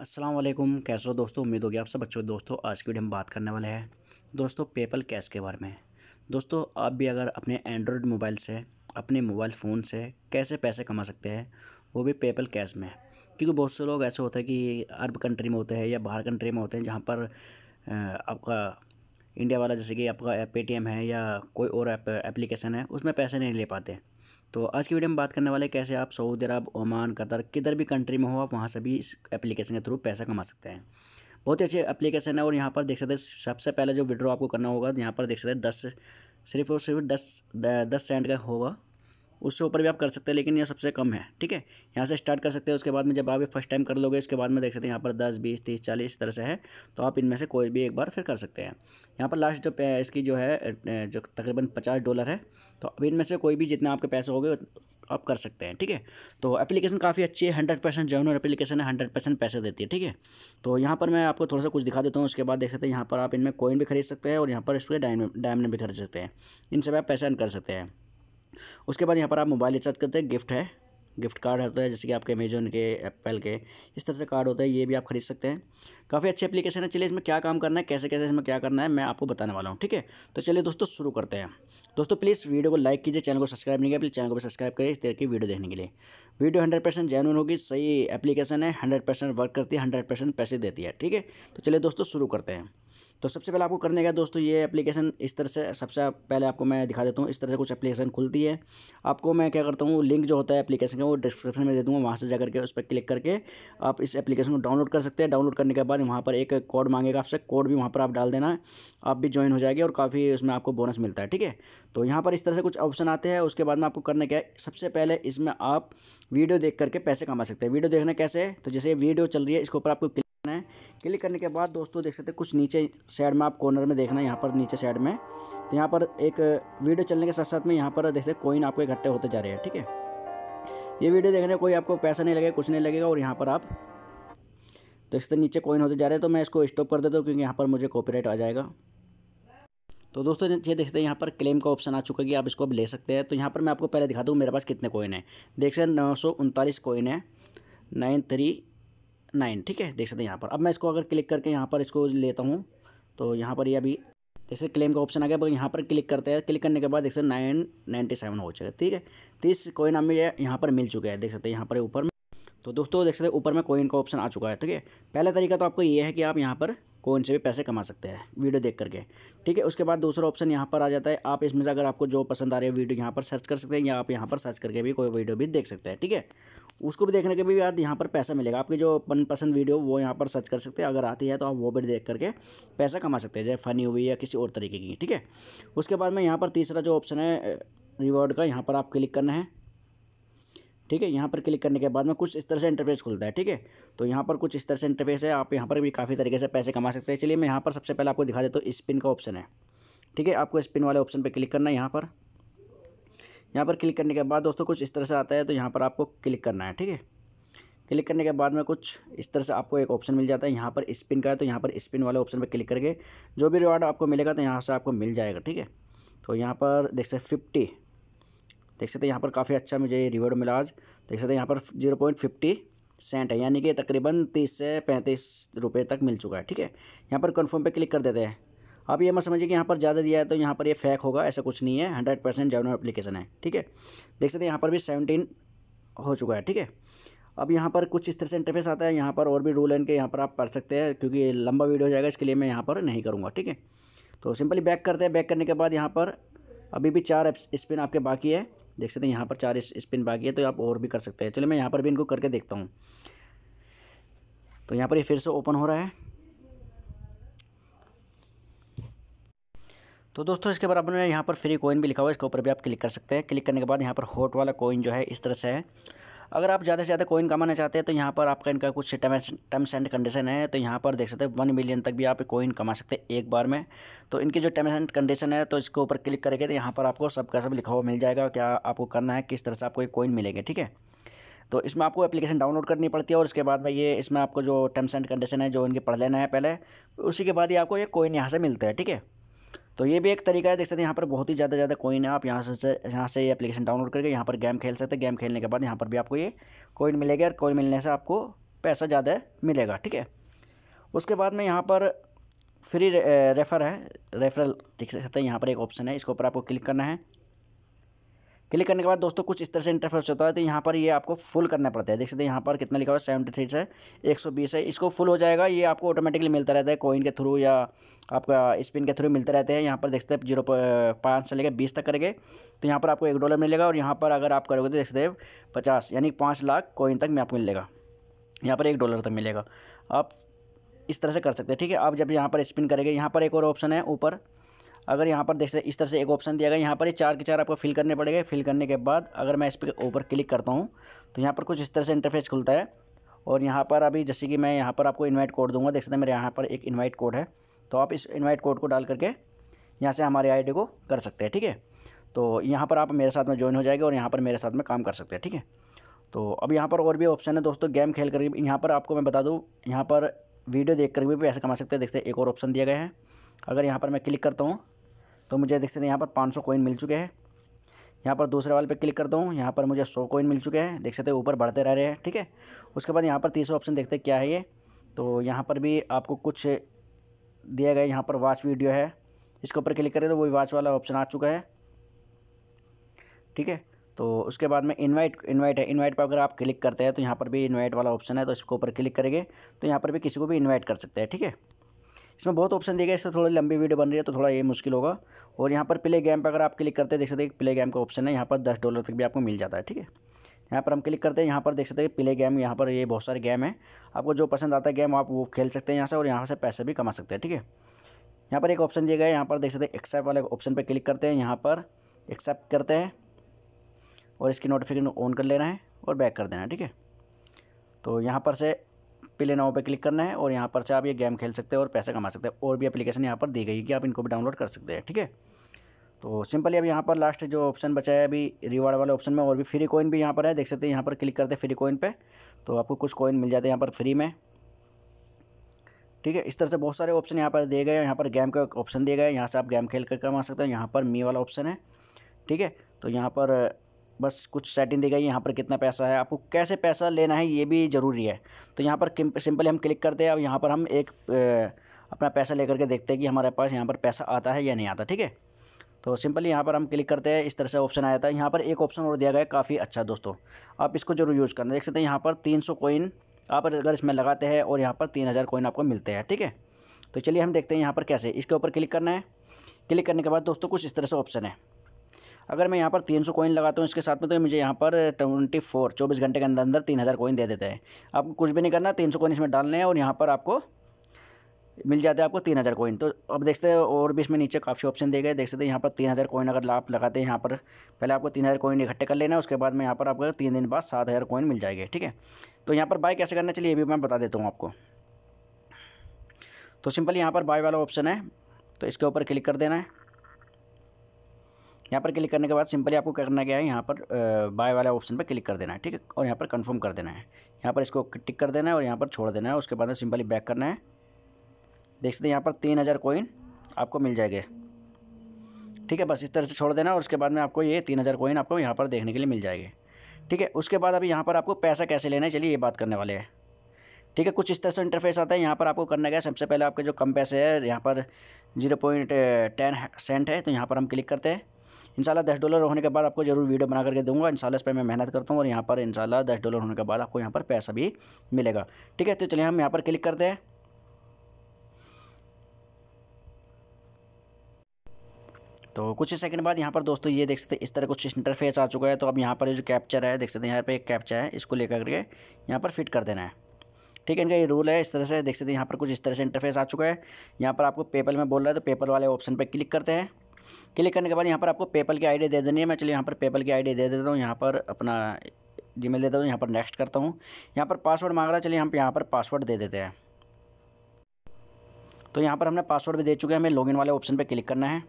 अस्सलाम वालेकुम कैसे हो दोस्तों उम्मीद होगी आप सब बच्चों दोस्तों आज की वीडियो हम बात करने वाले हैं दोस्तों पेपल कैश के बारे में दोस्तों आप भी अगर अपने एंड्रॉयड मोबाइल से अपने मोबाइल फ़ोन से कैसे पैसे कमा सकते हैं वो भी पेपल कैश में क्योंकि बहुत से लोग ऐसे होते हैं कि अरब कंट्री में होते हैं या बाहर कंट्री में होते हैं जहाँ पर आपका इंडिया वाला जैसे कि आपका पेटीएम है या कोई और एप्लीकेशन है उसमें पैसे नहीं ले पाते तो आज की वीडियो में बात करने वाले कैसे आप सऊदी अरब ओमान कतर किधर भी कंट्री में हो आप वहाँ से भी इस एप्लीकेशन के थ्रू पैसा कमा सकते हैं बहुत ही अच्छी एप्लीकेशन है और यहाँ पर देख सकते हैं सबसे पहले जो विड्रॉ आपको करना होगा यहाँ पर देख सकते हैं दस सिर्फ और सिर्फ दस दस सेंट का होगा उससे ऊपर भी आप कर सकते हैं लेकिन ये सबसे कम है ठीक है यहाँ से स्टार्ट कर सकते हैं उसके बाद में जब आप ये फर्स्ट टाइम कर लोगे उसके बाद में देख सकते हैं यहाँ पर दस बीस तीस चालीस इस तरह से है तो आप इनमें से कोई भी एक बार फिर कर सकते हैं यहाँ पर लास्ट जो इसकी जो है जो तकरीबन पचास डॉलर है तो अब इनमें से कोई भी जितने आपके पैसे हो गए आप कर सकते हैं ठीक है तो एप्लीकेशन काफ़ी अच्छी है हंड्रेड परसेंट जर्नल एप्लीकेशन है हंड्रेड परसेंट पैसे देती है ठीक है तो यहाँ पर मैं आपको थोड़ा सा कुछ दिखा देता हूँ उसके बाद देख सकते हैं यहाँ पर आप इनमें कोइन भी खरीद सकते हैं और यहाँ पर इस पर डायमंड भी खरीद सकते हैं इन सब आप पैसे अन कर सकते हैं उसके बाद यहाँ पर आप मोबाइल रिचार्ज करते हैं गिफ्ट है गिफ्ट कार्ड होता है जैसे कि आपके अमेजोन के एप्पल के इस तरह से कार्ड होता है ये भी आप खरीद सकते हैं काफ़ी अच्छी एप्लीकेशन है चलिए इसमें क्या काम करना है कैसे कैसे इसमें क्या करना है मैं आपको बताने वाला हूँ ठीक है तो चलिए दोस्तों शुरू करते हैं दोस्तों प्लीज़ वीडियो को लाइक कीजिए चैनल को सब्सक्राइब नहीं किया प्लीज़ चैनल को सब्सक्राइब करिए इस तरह की वीडियो देखने के लिए वीडियो हंड्रेड परसेंट होगी सही एप्लीकेशन है हंड्रेड परसेंट वर्क करती है हंड्रेड परसेंट पैसे देती है ठीक है तो चलिए दोस्तों शुरू करते हैं तो सबसे पहले आपको करने का दोस्तों ये एप्लीकेशन इस तरह से सबसे पहले आपको मैं दिखा देता हूँ इस तरह से कुछ एप्लीकेशन खुलती है आपको मैं क्या करता हूँ लिंक जो होता है एप्लीकेशन का वो डिस्क्रिप्शन में दे दूँगा वहाँ से जा करके उस पर क्लिक करके आप इस एप्लीकेशन को डाउनलोड कर सकते हैं डाउनलोड करने के बाद वहाँ पर एक कोड मांगेगा आपसे कोड भी वहाँ पर आप डाल देना आप भी ज्वाइन हो जाएगी और काफ़ी उसमें आपको बोनस मिलता है ठीक है तो यहाँ पर इस तरह से कुछ ऑप्शन आते हैं उसके बाद में आपको करने का सबसे पहले इसमें आप वीडियो देख करके पैसे कमा सकते हैं वीडियो देखना कैसे है तो जैसे वीडियो चल रही है इसके ऊपर आपको करना है क्लिक करने के बाद दोस्तों देख सकते हैं कुछ नीचे साइड में आप कॉर्नर में देखना है यहाँ पर नीचे साइड में तो यहाँ पर एक वीडियो चलने के साथ साथ में यहाँ पर देख सकते कोइन आपको इकट्ठे होते जा रहे हैं ठीक है ये वीडियो देखने कोई आपको पैसा नहीं लगेगा कुछ नहीं लगेगा और यहाँ पर आप तो इस नीचे कोइन होते जा रहे हैं तो मैं इसको स्टॉप कर देता हूँ क्योंकि यहाँ पर मुझे कॉपीराइट आ जाएगा तो दोस्तों ये देख सकते हैं यहाँ पर क्लेम का ऑप्शन आ चुका है कि आप इसको अब ले सकते हैं तो यहाँ पर मैं आपको पहले दिखा दूँ मेरे पास कितने कोइन है देख सकते हैं नौ सौ उनतालीस कोइन है नाइन थ्री नाइन ठीक है देख सकते हैं यहाँ पर अब मैं इसको अगर क्लिक करके यहाँ पर इसको लेता हूँ तो यहाँ पर ये यह अभी जैसे क्लेम का ऑप्शन आ गया पर यहाँ पर क्लिक करते हैं क्लिक करने के बाद देख सकते नाइन नाइन्टी सेवन हो चुका है ठीक है तीस कोइन हमें यह यहाँ पर मिल चुका है देख सकते हैं यहाँ पर ऊपर में तो दोस्तों देख सकते हैं ऊपर में कोइन का ऑप्शन आ चुका है ठीक है पहला तरीका तो आपको ये है कि आप यहाँ पर वो उनसे भी पैसे कमा सकते हैं वीडियो देख करके ठीक है उसके बाद दूसरा ऑप्शन यहाँ पर आ जाता है आप इसमें से अगर आपको जो पसंद आ रही है वीडियो यहाँ पर सर्च कर सकते हैं या आप यहाँ पर सर्च करके भी कोई वीडियो भी देख सकते हैं ठीक है उसको भी देखने के भी बाद यहाँ पर पैसा मिलेगा आपकी जो मनपसंद वीडियो वो यहाँ पर सर्च कर सकते हैं अगर आती है तो आप वो भी देख करके पैसा कमा सकते हैं जैसे फनी हुई या किसी और तरीके की ठीक है उसके बाद में यहाँ पर तीसरा जो ऑप्शन है रिवॉर्ड का यहाँ पर आप क्लिक करना है ठीक है यहाँ पर क्लिक करने के बाद में कुछ इस तरह से इंटरफेस खुलता है ठीक है तो यहाँ पर कुछ इस तरह से इंटरफेस है आप यहाँ पर भी काफ़ी तरीके से पैसे कमा सकते हैं चलिए मैं यहाँ पर सबसे पहले आपको दिखा देता हूँ स्पिन का ऑप्शन है ठीक है आपको स्पिन वाले ऑप्शन पर क्लिक करना है यहाँ पर यहाँ पर क्लिक करने के बाद दोस्तों कुछ इस तरह से आता है तो यहाँ पर आपको क्लिक करना है ठीक है क्लिक करने के बाद में कुछ इस तरह से आपको एक ऑप्शन मिल जाता है यहाँ पर स्पिन का है तो यहाँ पर स्पिन वाले ऑप्शन पर क्लिक करके जो भी रिवार्ड आपको मिलेगा तो यहाँ से आपको मिल जाएगा ठीक है तो यहाँ पर देख सकते फिफ्टी देख सकते हैं यहाँ पर काफ़ी अच्छा मुझे रिवॉर्ड मिला आज देख सकते हैं यहाँ पर जीरो पॉइंट फिफ्टी सेंट है यानी कि तकरीबन तीस से पैंतीस रुपये तक मिल चुका है ठीक है यहाँ पर कन्फर्म पे क्लिक कर देते हैं आप ये मत समझिए कि यहाँ पर ज़्यादा दिया है तो यहाँ पर ये फेक होगा ऐसा कुछ नहीं है हंड्रेड परसेंट जेनुअन एप्लीकेशन है ठीक है देख सकते हैं यहाँ पर भी सेवनटीन हो चुका है ठीक है अब यहाँ पर कुछ इस तरह से इंटरफेस आता है यहाँ पर और भी रूल एंड के यहाँ पर आप पढ़ सकते हैं क्योंकि लंबा वीडियो हो जाएगा इसके लिए मैं यहाँ पर नहीं करूँगा ठीक है तो सिंपली बैक करते हैं बैक करने के बाद यहाँ पर अभी भी चार स्पिन आपके बाकी है देख सकते हैं यहाँ पर चार स्पिन बाकी है तो आप और भी कर सकते हैं चलिए मैं यहाँ पर भी इनको करके देखता हूँ तो यहाँ पर ये फिर से ओपन हो रहा है तो दोस्तों इसके बराबर में यहाँ पर फ्री कोइन भी लिखा हुआ है इसके ऊपर भी आप क्लिक कर सकते हैं क्लिक करने के बाद यहाँ पर हॉट वाला कोइन जो है इस तरह से है अगर आप ज़्यादा से ज़्यादा कोइन कमाना चाहते हैं तो यहाँ पर आपका इनका कुछ टर्म्स एंड कंडीशन है तो यहाँ पर देख सकते हैं वन मिलियन तक भी आप कोइन कमा सकते हैं एक बार में तो इनकी जो टर्म्स एंड कंडीशन है तो इसके ऊपर क्लिक करेंगे तो यहाँ पर आपको सबका सब लिखा हुआ मिल जाएगा क्या आपको करना है किस तरह से आपको ये कोइन मिलेगी ठीक है तो इसमें आपको एप्लीकेशन डाउनलोड करनी पड़ती है और उसके बाद में ये इसमें आपको जो टर्म्स एंड कंडीशन है जो इनके पढ़ लेना है पहले उसी के बाद ही आपको ये कोइन यहाँ से मिलता है ठीक है तो ये भी एक तरीका है देख सकते हैं यहाँ पर बहुत ही ज़्यादा ज़्यादा कोइन है आप यहाँ से यहाँ से ये एप्लीकेशन डाउनलोड करके यहाँ पर गेम खेल सकते हैं गेम खेलने के बाद यहाँ पर भी आपको ये कोइन मिलेगा और कोइन मिलने से आपको पैसा ज़्यादा मिलेगा ठीक है उसके बाद में यहाँ पर फ्री रेफर है रेफरल देख सकते हैं यहाँ पर एक ऑप्शन है इसके ऊपर आपको क्लिक करना है क्लिक करने के बाद दोस्तों कुछ इस तरह से इंटरफेस होता है तो यहाँ पर ये आपको फुल करना पड़ता है देख सकते हैं यहाँ पर कितना लिखा हुआ है सेवेंटी थ्री से एक सौ बीस है इसको फुल हो जाएगा ये आपको ऑटोमेटिकली मिलता रहता है कोइन के थ्रू या आपका स्पिन के थ्रू मिलते रहते हैं यहाँ पर देख सकते हैं जीरो पाँच से लेकर बीस तक करेंगे तो यहाँ पर आपको एक डॉलर मिलेगा और यहाँ पर अगर आप करोगे तो देख सकते हैं पचास यानी पाँच लाख कोइन तक में आपको मिलेगा यहाँ पर एक डॉलर तक मिलेगा आप इस तरह से कर सकते हैं ठीक है आप जब यहाँ पर स्पिन करेंगे यहाँ पर एक और ऑप्शन है ऊपर अगर यहाँ पर देख सकते इस तरह से एक ऑप्शन दिया गया यहाँ पर ये चार के चार आपको फिल करने पड़ेगा फिल करने के बाद अगर मैं इस पर ऊपर क्लिक करता हूँ तो यहाँ पर कुछ इस तरह से इंटरफेस खुलता है और यहाँ पर अभी जैसे कि मैं यहाँ पर आपको इन्वाइट कोड दूंगा देख सकते हैं मेरे यहाँ पर एक इन्वाइट कोड है तो आप इस इन्वाइट कोड को डाल करके यहाँ से हमारे आई को कर सकते हैं ठीक है तो यहाँ पर आप मेरे साथ में ज्वाइन हो जाएगा और यहाँ पर मेरे साथ में काम कर सकते हैं ठीक है तो अब यहाँ पर और भी ऑप्शन है दोस्तों गेम खेल करके यहाँ पर आपको मैं बता दूँ यहाँ पर वीडियो देख कर भी पैसे कमा सकते हैं देखते हैं एक और ऑप्शन दिया गया है अगर यहाँ पर मैं क्लिक करता हूँ तो मुझे देख सकते हैं यहाँ पर पाँच सौ कोइन मिल चुके हैं यहाँ पर दूसरे वाले पे क्लिक करता हूँ यहाँ पर मुझे सौ कोइन मिल चुके हैं देख सकते हैं ऊपर बढ़ते रह रहे हैं ठीक है उसके बाद यहाँ पर तीसरा ऑप्शन देखते हैं क्या है ये तो यहाँ पर भी आपको कुछ दिया गया यहाँ पर वाच वीडियो है इसके ऊपर क्लिक करें तो वही वाच वाला ऑप्शन आ चुका है ठीक है तो उसके बाद में इनवाइट इनवाइट है इनवाइट पर अगर आप क्लिक करते हैं तो यहाँ पर भी इनवाइट वाला ऑप्शन है तो इसके ऊपर क्लिक करेंगे तो यहाँ पर भी किसी को भी इनवाइट कर सकते हैं ठीक है इसमें बहुत ऑप्शन दिए गए इससे थोड़ी लंबी वीडियो बन रही है तो थोड़ा ये मुश्किल होगा और यहाँ पर प्ले गेम पर अगर आप क्लिक करते हैं देख सकते हैं प्ले गेम का ऑप्शन है यहाँ पर दस डॉलर तक भी आपको मिल जाता है ठीक है यहाँ पर हम क्लिक करते हैं यहाँ पर देख सकते हैं प्ले गेम यहाँ पर ये बहुत सारे गेम हैं आपको जो पसंद आता है गेम आप वो खेल सकते हैं यहाँ से और यहाँ से पैसे भी कमा सकते हैं ठीक है यहाँ पर एक ऑप्शन दिया गया है यहाँ पर देख सकते हैं एक्सेप्ट वाले ऑप्शन पर क्लिक करते हैं यहाँ पर एक्सेप्ट करते हैं और इसकी नोटिफिकेशन ऑन कर लेना है और बैक कर देना है ठीक है तो यहाँ पर से प्ले नाव पर क्लिक करना है और यहाँ पर से आप ये गेम खेल सकते हैं और पैसे कमा सकते हैं और भी अपलीकेशन यहाँ पर दी गई है कि आप इनको भी डाउनलोड कर सकते हैं ठीक है तो सिंपली अब यहाँ पर लास्ट जो ऑप्शन बचा है अभी रिवार्ड वाले ऑप्शन में और भी फ्री कॉइन भी यहाँ पर है देख सकते हैं यहाँ पर क्लिक करते हैं फ्री कॉइन पे तो आपको कुछ कॉइन मिल जाते हैं यहाँ पर फ्री में ठीक है इस तरह से बहुत सारे ऑप्शन यहाँ पर दिए गए हैं यहाँ पर गेम का ऑप्शन दिए गए हैं यहाँ से आप गेम खेल कर कमा सकते हैं यहाँ पर मी वाला ऑप्शन है ठीक है तो यहाँ पर बस कुछ सेटिंग दी गई यहाँ पर कितना पैसा है आपको कैसे पैसा लेना है ये भी ज़रूरी है तो यहाँ पर सिंपली हम क्लिक करते हैं और यहाँ पर हम एक अपना पैसा लेकर के देखते हैं कि हमारे पास यहाँ पर पैसा आता है या नहीं आता ठीक है तो सिंपली यहाँ पर हम क्लिक करते हैं इस तरह से ऑप्शन आया था यहाँ पर एक ऑप्शन और दिया गया काफ़ी अच्छा दोस्तों आप इसको जरूर यूज़ करना देख सकते हैं यहाँ पर तीन सौ कोइन आप अगर इसमें लगाते हैं और यहाँ पर तीन हज़ार कोइन आपको मिलते हैं ठीक है तो चलिए हम देखते हैं यहाँ पर कैसे इसके ऊपर क्लिक करना है क्लिक करने के बाद दोस्तों कुछ इस तरह से ऑप्शन है अगर मैं यहाँ पर तीन सौ कोइन लगाता हूँ इसके साथ में तो मुझे यहाँ पर ट्वेंटी फोर चौबीस घंटे के अंदर अंदर तीन हज़ार कोइन दे देते हैं आपको कुछ भी नहीं करना तीन सौ कोइन इसमें डालने हैं और यहाँ पर आपको मिल जाते हैं आपको तीन हज़ार कोइन तो अब देखते हैं और भी इसमें नीचे काफ़ी ऑप्शन दे गए देख सकते हैं यहाँ पर तीन हज़ार कोइन अगर आप लगाते हैं यहाँ पर पहले आपको तीन हज़ार कोइन इकट्ठे कर लेना है उसके बाद में यहाँ पर आपको तीन दिन बाद सात हज़ार कोइन मिल जाएंगे ठीक है तो यहाँ पर बाय कैसे करना चलिए ये भी मैं बता देता हूँ आपको तो सिंपल यहाँ पर बाय वाला ऑप्शन है तो इसके ऊपर क्लिक कर देना है यहाँ पर क्लिक करने के बाद सिंपली आपको करना क्या है यहाँ पर बाय वाला ऑप्शन पर क्लिक कर देना है ठीक है और यहाँ पर कन्फर्म कर देना है यहाँ पर इसको टिक कर देना है और यहाँ पर छोड़ देना है उसके बाद सिंपली बैक करना है देख सकते हैं यहाँ पर तीन हज़ार कोइन आपको मिल जाएंगे ठीक है बस इस तरह से छोड़ देना और उसके बाद में आपको ये तीन हज़ार कोइन आपको यहाँ पर देखने के लिए मिल जाएगी ठीक है उसके बाद अभी यहाँ पर आपको पैसा कैसे लेना है चलिए ये बात करने वाले हैं ठीक है कुछ इस तरह से इंटरफेस आता है यहाँ पर आपको करना क्या सबसे पहले आपके जो कम पैसे है यहाँ पर जीरो पॉइंट टेन सेंट है तो यहाँ पर हम क्लिक करते हैं इनशाला दस डॉलर होने के बाद आपको जरूर वीडियो बना करके दूंगा शाला इस पर मैं मेहनत करता हूँ और यहाँ पर इनशाला दस डॉलर होने के बाद आपको यहाँ पर पैसा भी मिलेगा ठीक है तो चलिए हम यहाँ पर क्लिक करते हैं तो कुछ ही सेकंड बाद यहाँ पर दोस्तों ये देख सकते हैं इस तरह कुछ इंटरफेस आ चुका है तो अब यहाँ पर जो कैप्चर है देख सकते हैं यहाँ पर एक कैप्चर है इसको लेकर के यहाँ पर फिट कर देना है ठीक है इनका ये रूल है इस तरह से देख सकते हैं यहाँ पर कुछ इस तरह से इंटरफेस आ चुका है यहाँ पर आपको पेपर में बोल रहा है तो पेपर वाले ऑप्शन पर क्लिक करते हैं क्लिक करने के बाद यहाँ पर आपको पेपल की आईडी दे देनी है मैं चलिए यहाँ पर पेपल की आईडी दे देता हूँ यहाँ पर अपना जीमेल देता हूँ यहाँ पर नेक्स्ट करता हूँ यहाँ पर पासवर्ड मांग रहा है चलिए हम यहाँ पर पासवर्ड दे देते हैं तो यहाँ पर हमने पासवर्ड भी दे चुके हैं हमें लॉगिन वाले ऑप्शन पर क्लिक करना है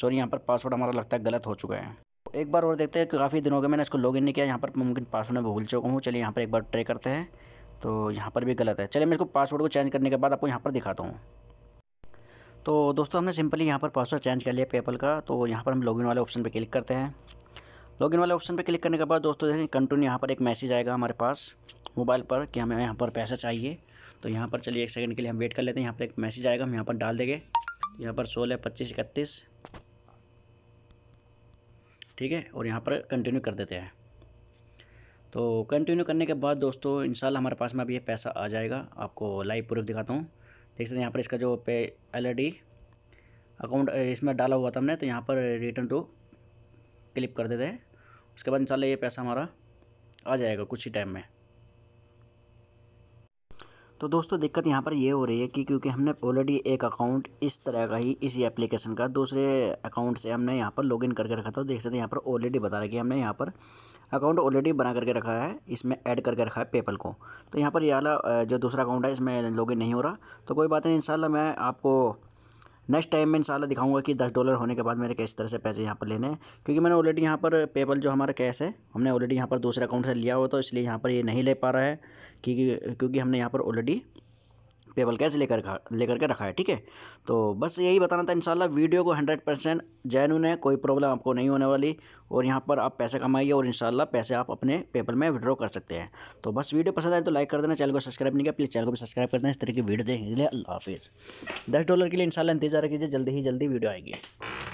सॉरी यहाँ पर पासवर्ड हमारा लगता है गलत हो चुका है एक बार और देखते हैं कि काफ़ी दिनों के मैंने इसको लॉगिन नहीं किया यहाँ पर मुमकिन पासवर्ड में भूल चुका हूँ चलिए यहाँ पर एक बार ट्राई करते हैं तो यहाँ पर भी गलत है चलिए मैं इसको पासवर्ड को चेंज करने के बाद आपको यहाँ पर दिखाता हूँ तो दोस्तों हमने सिंपली यहाँ पर पासवर्ड चेंज कर लिया पेपल का तो यहाँ पर हम लॉगिन वाले ऑप्शन पर क्लिक करते हैं लॉगिन वाले ऑप्शन पर क्लिक करने के बाद दोस्तों देखें कंटिन्यू यहाँ पर एक मैसेज आएगा हमारे पास मोबाइल पर कि हमें यहाँ पर पैसा चाहिए तो यहाँ पर चलिए एक सेकंड के लिए हम वेट कर लेते हैं यहाँ पर एक मैसेज आएगा हम यहाँ पर डाल देंगे यहाँ पर सोलह पच्चीस इकतीस ठीक है और यहाँ पर कंटिन्यू कर देते हैं तो कंटिन्यू करने के बाद दोस्तों इंशाल्लाह हमारे पास में अभी ये पैसा आ जाएगा आपको लाइव प्रूफ दिखाता हूँ देख सकते हैं यहाँ पर इसका जो पे एल अकाउंट इसमें डाला हुआ था हमने तो यहाँ पर रिटर्न टू क्लिक कर देते हैं उसके बाद इन ये पैसा हमारा आ जाएगा कुछ ही टाइम में तो दोस्तों दिक्कत यहाँ पर ये हो रही है कि क्योंकि हमने ऑलरेडी एक अकाउंट इस तरह का ही इसी एप्लीकेशन का दूसरे अकाउंट से हमने यहाँ पर लॉगिन करके रखा था तो देख सकते हैं यहाँ पर ऑलरेडी बता रहा है कि हमने यहाँ पर अकाउंट ऑलरेडी बना करके रखा है इसमें ऐड करके रखा है पेपल को तो यहाँ पर ये वाला जो दूसरा अकाउंट है इसमें लॉगिन नहीं हो रहा तो कोई बात नहीं इंशाल्लाह मैं आपको नेक्स्ट टाइम में इंशाल्लाह दिखाऊंगा कि दस डॉलर होने के बाद मेरे किस तरह से पैसे यहाँ पर लेने हैं क्योंकि मैंने ऑलरेडी यहाँ पर पेपल जो हमारा कैश है हमने ऑलरेडी यहाँ पर दूसरे अकाउंट से लिया हुआ तो इसलिए यहाँ पर ये नहीं ले पा रहा है क्योंकि क्योंकि हमने यहाँ पर ऑलरेडी पेपल कैश लेकर लेकर के रखा है ठीक है तो बस यही बताना था इंशाल्लाह वीडियो को हंड्रेड परसेंट जैनून है कोई प्रॉब्लम आपको नहीं होने वाली और यहाँ पर आप पैसे कमाइए और इंशाल्लाह पैसे आप अपने पेपल में विड्रॉ कर सकते हैं तो बस वीडियो पसंद आए तो लाइक कर देना चैनल को सब्सक्राइब नहीं किया प्लीज़ चैनल को भी सब्सक्राइब कर देना इस तरह की वीडियो देखने के लिए अल्लाह हाफिज़ दस डॉलर के लिए इंशाल्लाह इंतजार कीजिए जल्दी ही जल्दी वीडियो आएगी